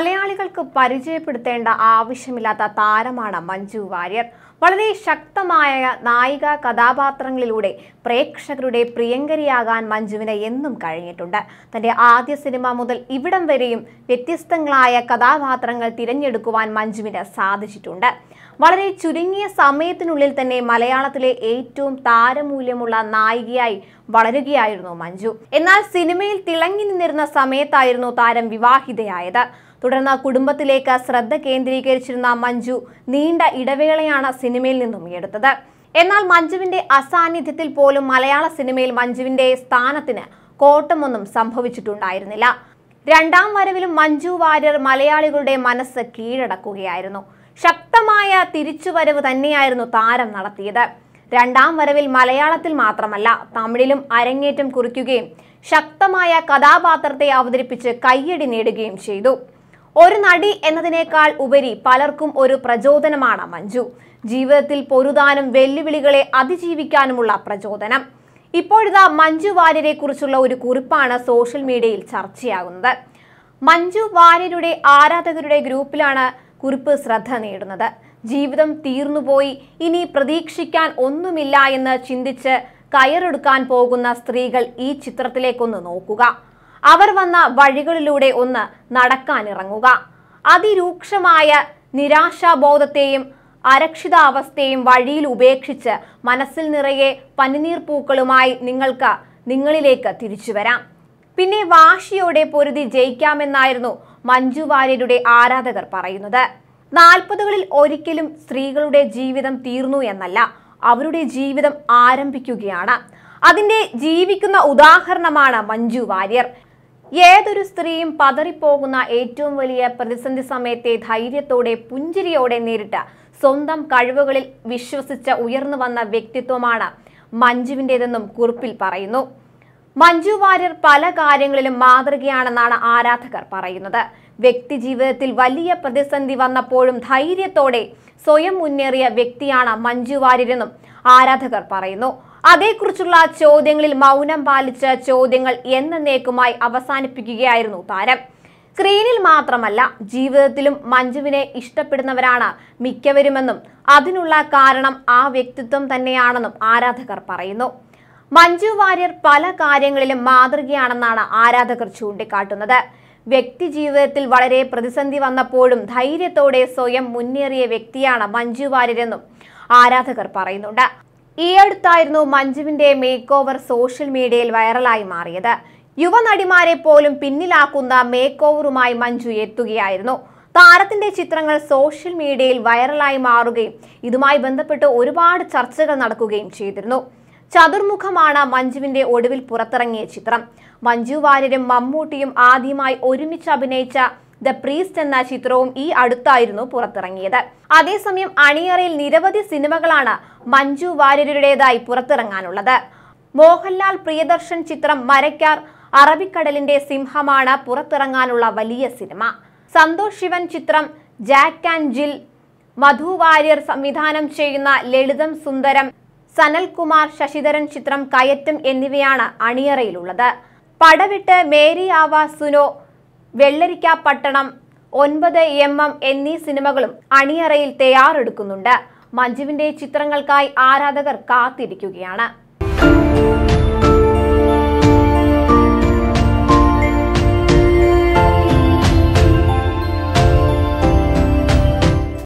മലയാളികൾക്ക് പരിചയപ്പെടുത്തേണ്ട ആവശ്യമില്ലാത്ത താരമാണ് മഞ്ജു വാര്യർ വളരെ ശക്തമായ നായിക കഥാപാത്രങ്ങളിലൂടെ പ്രേക്ഷകരുടെ പ്രിയങ്കരിയാകാൻ മഞ്ജുവിന് എന്നും കഴിഞ്ഞിട്ടുണ്ട് തൻ്റെ ആദ്യ സിനിമ മുതൽ ഇവിടം വരെയും വ്യത്യസ്തങ്ങളായ കഥാപാത്രങ്ങൾ തിരഞ്ഞെടുക്കുവാൻ മഞ്ജുവിന് സാധിച്ചിട്ടുണ്ട് വളരെ ചുരുങ്ങിയ സമയത്തിനുള്ളിൽ തന്നെ മലയാളത്തിലെ ഏറ്റവും താരമൂല്യമുള്ള നായികയായി വളരുകയായിരുന്നു മഞ്ജു എന്നാൽ സിനിമയിൽ തിളങ്ങി നിന്നിരുന്ന സമയത്തായിരുന്നു താരം വിവാഹിതയായത് തുടർന്ന് കുടുംബത്തിലേക്ക് ശ്രദ്ധ കേന്ദ്രീകരിച്ചിരുന്ന മഞ്ജു നീണ്ട ഇടവേളയാണ് സിനിമയിൽ നിന്നും എടുത്തത് എന്നാൽ മഞ്ജുവിന്റെ അസാന്നിധ്യത്തിൽ പോലും മലയാള സിനിമയിൽ മഞ്ജുവിന്റെ സ്ഥാനത്തിന് കോട്ടമൊന്നും സംഭവിച്ചിട്ടുണ്ടായിരുന്നില്ല രണ്ടാം വരവിലും മഞ്ജു വാര്യർ മലയാളികളുടെ മനസ്സ് കീഴടക്കുകയായിരുന്നു ശക്തമായ തിരിച്ചുവരവ് തന്നെയായിരുന്നു താരം നടത്തിയത് രണ്ടാം വരവിൽ മലയാളത്തിൽ മാത്രമല്ല തമിഴിലും അരങ്ങേറ്റം കുറിക്കുകയും ശക്തമായ കഥാപാത്രത്തെ അവതരിപ്പിച്ച് കയ്യടി നേടുകയും ചെയ്തു ഒരു നടി എന്നതിനേക്കാൾ ഉപരി പലർക്കും ഒരു പ്രചോദനമാണ് മഞ്ജു ജീവിതത്തിൽ പൊരുതാനും വെല്ലുവിളികളെ അതിജീവിക്കാനുമുള്ള പ്രചോദനം ഇപ്പോഴിതാ മഞ്ജു വാര്യരെ കുറിച്ചുള്ള ഒരു കുറിപ്പാണ് സോഷ്യൽ മീഡിയയിൽ ചർച്ചയാകുന്നത് മഞ്ജു വാര്യരുടെ ആരാധകരുടെ ഗ്രൂപ്പിലാണ് കുറിപ്പ് ശ്രദ്ധ നേടുന്നത് ജീവിതം തീർന്നുപോയി ഇനി പ്രതീക്ഷിക്കാൻ ഒന്നുമില്ല എന്ന് ചിന്തിച്ച് കയറെടുക്കാൻ പോകുന്ന സ്ത്രീകൾ ഈ ചിത്രത്തിലേക്കൊന്ന് നോക്കുക അവർ വന്ന വഴികളിലൂടെ ഒന്ന് നടക്കാനിറങ്ങുക അതിരൂക്ഷമായ നിരാശാബോധത്തെയും അരക്ഷിതാവസ്ഥയും വഴിയിൽ ഉപേക്ഷിച്ച് മനസ്സിൽ നിറയെ പനിനീർ പൂക്കളുമായി നിങ്ങൾക്ക് നിങ്ങളിലേക്ക് തിരിച്ചു വരാം പിന്നെ വാശിയോടെ പൊരുതി ജയിക്കാമെന്നായിരുന്നു മഞ്ജു വാര്യരുടെ ആരാധകർ പറയുന്നത് നാൽപ്പതുകളിൽ ഒരിക്കലും സ്ത്രീകളുടെ ജീവിതം തീർന്നു എന്നല്ല അവരുടെ ജീവിതം ആരംഭിക്കുകയാണ് അതിന്റെ ജീവിക്കുന്ന ഉദാഹരണമാണ് മഞ്ജു വാര്യർ ഏതൊരു സ്ത്രീയും പതറിപ്പോകുന്ന ഏറ്റവും വലിയ പ്രതിസന്ധി സമയത്തെ ധൈര്യത്തോടെ പുഞ്ചിരിയോടെ നേരിട്ട സ്വന്തം കഴിവുകളിൽ വിശ്വസിച്ച ഉയർന്നു വന്ന വ്യക്തിത്വമാണ് മഞ്ജുവിൻ്റേതെന്നും കുറിപ്പിൽ പറയുന്നു മഞ്ജു വാര്യർ പല കാര്യങ്ങളിലും മാതൃകയാണെന്നാണ് ആരാധകർ പറയുന്നത് വ്യക്തിജീവിതത്തിൽ വലിയ പ്രതിസന്ധി വന്നപ്പോഴും ധൈര്യത്തോടെ സ്വയം മുന്നേറിയ വ്യക്തിയാണ് മഞ്ജു വാര്യരെന്നും ആരാധകർ പറയുന്നു അതേക്കുറിച്ചുള്ള ചോദ്യങ്ങളിൽ മൗനം പാലിച്ച ചോദ്യങ്ങൾ എന്നേക്കുമായി അവസാനിപ്പിക്കുകയായിരുന്നു താരം സ്ക്രീനിൽ മാത്രമല്ല ജീവിതത്തിലും മഞ്ജുവിനെ ഇഷ്ടപ്പെടുന്നവരാണ് മിക്കവരുമെന്നും അതിനുള്ള കാരണം ആ വ്യക്തിത്വം തന്നെയാണെന്നും ആരാധകർ പറയുന്നു മഞ്ജു വാര്യർ പല കാര്യങ്ങളിലും മാതൃകയാണെന്നാണ് ആരാധകർ ചൂണ്ടിക്കാട്ടുന്നത് വ്യക്തി ജീവിതത്തിൽ വളരെ പ്രതിസന്ധി വന്നപ്പോഴും ധൈര്യത്തോടെ സ്വയം മുന്നേറിയ വ്യക്തിയാണ് മഞ്ജു വാര്യരെന്നും ആരാധകർ പറയുന്നുണ്ട് അടുത്തായിരുന്നു മഞ്ജുവിന്റെ മേക്ക് ഓവർ സോഷ്യൽ മീഡിയയിൽ വൈറലായി മാറിയത് യുവനടിമാരെ പോലും പിന്നിലാക്കുന്ന മേക്ക് ഓവറുമായി മഞ്ജു എത്തുകയായിരുന്നു താരത്തിന്റെ ചിത്രങ്ങൾ സോഷ്യൽ മീഡിയയിൽ വൈറലായി മാറുകയും ഇതുമായി ബന്ധപ്പെട്ട് ഒരുപാട് ചർച്ചകൾ നടക്കുകയും ചെയ്തിരുന്നു ചതുർമുഖമാണ് മഞ്ജുവിന്റെ ഒടുവിൽ പുറത്തിറങ്ങിയ ചിത്രം മഞ്ജു വാര്യരും മമ്മൂട്ടിയും ആദ്യമായി ഒരുമിച്ച് അഭിനയിച്ച ദ പ്രീസ്റ്റ് എന്ന ചിത്രവും ഈ അടുത്തായിരുന്നു പുറത്തിറങ്ങിയത് അതേസമയം അണിയറയിൽ നിരവധി സിനിമകളാണ് മഞ്ജു വാര്യരുടേതായി പുറത്തിറങ്ങാനുള്ളത് മോഹൻലാൽ പ്രിയദർശൻ ചിത്രം മരക്കാർ അറബിക്കടലിന്റെ സിംഹമാണ് പുറത്തിറങ്ങാനുള്ള വലിയ സിനിമ സന്തോഷ് ശിവൻ ചിത്രം ജാക്ക് ആൻഡ് ജിൽ മധു വാര്യർ സംവിധാനം ചെയ്യുന്ന ലളിതം സുന്ദരം സനൽകുമാർ ശശിധരൻ ചിത്രം കയറ്റം എന്നിവയാണ് അണിയറയിലുള്ളത് പടവിട്ട് മേരി ആവാ സുനോ വെള്ളരിക്ക പട്ടണം ഒൻപത് എം എം എന്നീ സിനിമകളും അണിയറയിൽ തയ്യാറെടുക്കുന്നുണ്ട് മഞ്ജുവിന്റെ ചിത്രങ്ങൾക്കായി ആരാധകർ കാത്തിരിക്കുകയാണ്